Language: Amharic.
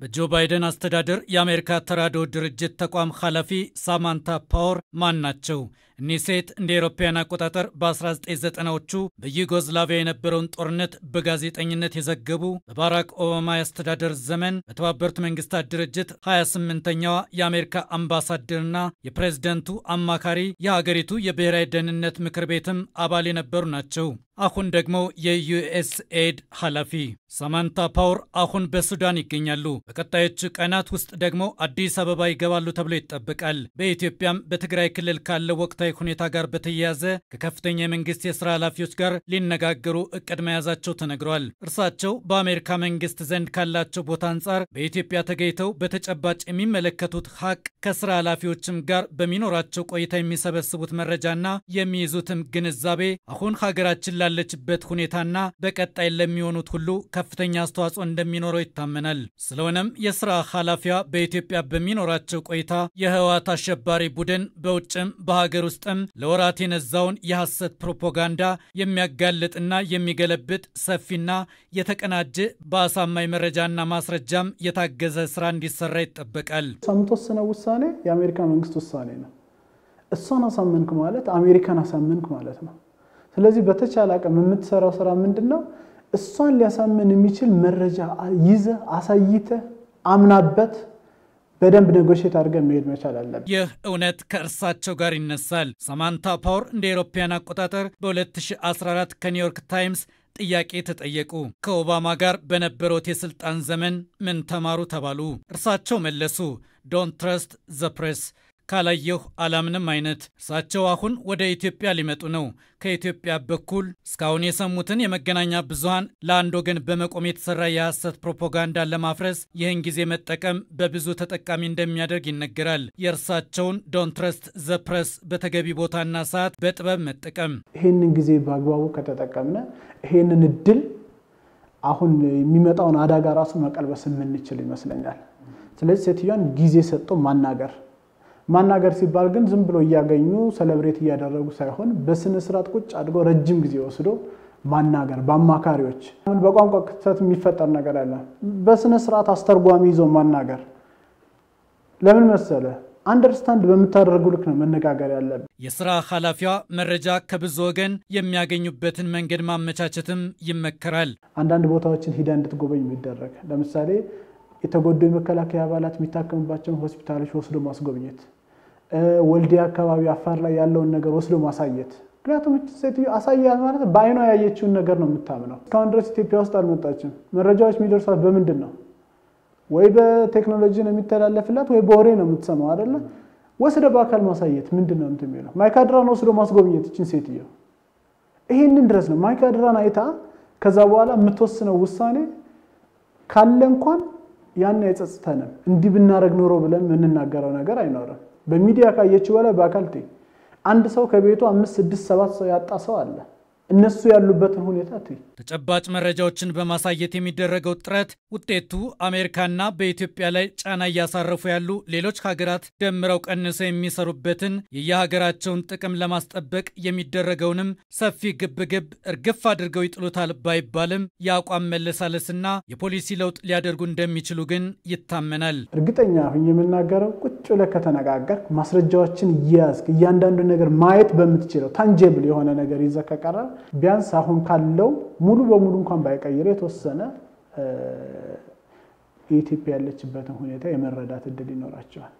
በጆ ባይደን አስተዳደር የአሜሪካ ተራድኦ ድርጅት ተቋም ኃላፊ ሳማንታ ፓወር ማን ናቸው? እኒህ ሴት እንደ ኤሮፓያን አቆጣጠር በ1990ዎቹ በዩጎዝላቪያ የነበረውን ጦርነት በጋዜጠኝነት የዘገቡ በባራክ ኦባማ የአስተዳደር ዘመን በተባበሩት መንግስታት ድርጅት 28ኛዋ የአሜሪካ አምባሳደርና የፕሬዝደንቱ አማካሪ የሀገሪቱ የብሔራዊ ደህንነት ምክር ቤትም አባል የነበሩ ናቸው። አሁን ደግሞ የዩኤስኤድ ኃላፊ ሳማንታ ፓወር አሁን በሱዳን ይገኛሉ። በቀጣዮቹ ቀናት ውስጥ ደግሞ አዲስ አበባ ይገባሉ ተብሎ ይጠበቃል። በኢትዮጵያም በትግራይ ክልል ካለው ወቅታዊ ከወቅታዊ ሁኔታ ጋር በተያያዘ ከከፍተኛ የመንግስት የስራ ኃላፊዎች ጋር ሊነጋገሩ እቅድ መያዛቸው ተነግሯል። እርሳቸው በአሜሪካ መንግስት ዘንድ ካላቸው ቦታ አንጻር በኢትዮጵያ ተገኝተው በተጨባጭ የሚመለከቱት ሀቅ ከስራ ኃላፊዎችም ጋር በሚኖራቸው ቆይታ የሚሰበስቡት መረጃና የሚይዙትም ግንዛቤ አሁን ሀገራችን ላለችበት ሁኔታና በቀጣይ ለሚሆኑት ሁሉ ከፍተኛ አስተዋጽኦ እንደሚኖረው ይታመናል። ስለሆነም የስራ ኃላፊዋ በኢትዮጵያ በሚኖራቸው ቆይታ የህወሓት አሸባሪ ቡድን በውጭም በሀገር ውስጥ ውስጥም ለወራት የነዛውን የሐሰት ፕሮፓጋንዳ የሚያጋልጥና የሚገለብጥ ሰፊና የተቀናጀ በአሳማኝ መረጃና ማስረጃም የታገዘ ስራ እንዲሰራ ይጠበቃል። የምትወስነው ውሳኔ የአሜሪካ መንግስት ውሳኔ ነው። እሷን አሳመንክ ማለት አሜሪካን አሳመንክ ማለት ነው። ስለዚህ በተቻለ አቅም የምትሰራው ስራ ምንድን ነው? እሷን ሊያሳምን የሚችል መረጃ ይዘ አሳይተ አምናበት በደንብ ነጎሼት አድርገን መሄድ መቻል አለብን። ይህ እውነት ከእርሳቸው ጋር ይነሳል። ሳማንታ ፓወር እንደ ኤሮፓያን አቆጣጠር በ2014 ከኒውዮርክ ታይምስ ጥያቄ ተጠየቁ። ከኦባማ ጋር በነበሩት የስልጣን ዘመን ምን ተማሩ ተባሉ። እርሳቸው መለሱ፣ ዶንት ትረስት ዘ ፕሬስ ካላየሁ አላምንም አይነት እርሳቸው አሁን ወደ ኢትዮጵያ ሊመጡ ነው። ከኢትዮጵያ በኩል እስካሁን የሰሙትን የመገናኛ ብዙሃን ለአንድ ወገን በመቆም የተሰራ የሐሰት ፕሮፓጋንዳን ለማፍረስ ይህን ጊዜ መጠቀም በብዙ ተጠቃሚ እንደሚያደርግ ይነገራል። የእርሳቸውን ዶን ትረስት በተገቢ ቦታና ሰዓት በጥበብ መጠቀም ይህንን ጊዜ በአግባቡ ከተጠቀምነ ይህንን እድል አሁን የሚመጣውን አደጋ ራሱ መቀልበስ የምንችል ይመስለኛል። ስለዚህ ሴትዮዋን ጊዜ ሰጥቶ ማናገር ማናገር ሲባል ግን ዝም ብሎ እያገኙ ሰለብሬት እያደረጉ ሳይሆን በስነ ስርዓት ቁጭ አድጎ ረጅም ጊዜ ወስዶ ማናገር በአማካሪዎች ምን በቋንቋ ክፍተት የሚፈጠር ነገር አለ። በስነ ስርዓት አስተርጓሚ ይዞ ማናገር ለምን መሰለ አንደርስታንድ በምታደርገው ልክ ነው መነጋገር ያለብን። የስራ ኃላፊዋ መረጃ ከብዙ ወገን የሚያገኙበትን መንገድ ማመቻቸትም ይመከራል። አንዳንድ ቦታዎችን ሂዳ እንድትጎበኝ የሚደረግ ለምሳሌ የተጎዱ የመከላከያ አባላት የሚታከምባቸውን ሆስፒታሎች ወስዶ ማስጎብኘት ወልዲያ አካባቢ አፋር ላይ ያለውን ነገር ወስዶ ማሳየት። ምክንያቱም ሴትዮ አሳያት ማለት በአይኗ ያየችውን ነገር ነው የምታምነው። እስካሁን ድረስ ኢትዮጵያ ውስጥ አልመጣችም። መረጃዎች የሚደርሷት በምንድን ነው? ወይ በቴክኖሎጂ ነው የሚተላለፍላት፣ ወይ በወሬ ነው የምትሰማው አይደለ? ወስደ በአካል ማሳየት ምንድን ነው እንትን የሚለው ማይካድራን ወስዶ ማስጎብኘት ይችን ሴትዮ ይሄንን ድረስ ነው ማይካድራን አይታ ከዛ በኋላ የምትወስነው ውሳኔ ካለ እንኳን ያን አይጸጽተንም። እንዲህ ብናደረግ ኖሮ ብለን የምንናገረው ነገር አይኖርም። በሚዲያ ካየች በላይ በአካል አንድ ሰው ከቤቱ አምስት ስድስት ሰባት ሰው ያጣ ሰው አለ። እነሱ ያሉበትን ሁኔታ ትይ ተጨባጭ መረጃዎችን በማሳየት የሚደረገው ጥረት ውጤቱ አሜሪካና በኢትዮጵያ ላይ ጫና እያሳረፉ ያሉ ሌሎች ሀገራት ደምረው ቀንሰው የሚሰሩበትን የየሀገራቸውን ጥቅም ለማስጠበቅ የሚደረገውንም ሰፊ ግብግብ እርግፍ አድርገው ይጥሉታል ባይባልም የአቋም መለሳለስና የፖሊሲ ለውጥ ሊያደርጉ እንደሚችሉ ግን ይታመናል። እርግጠኛ ሁኝ የምናገረው ቁጭ ብለህ ከተነጋገርክ ማስረጃዎችን እየያዝክ እያንዳንዱ ነገር ማየት በምትችለው ታንጀብል የሆነ ነገር ይዘህ ከቀረብ ቢያንስ አሁን ካለው ሙሉ በሙሉ እንኳን ባይቀይር የተወሰነ የኢትዮጵያ ያለችበትን ሁኔታ የመረዳት እድል ይኖራቸዋል።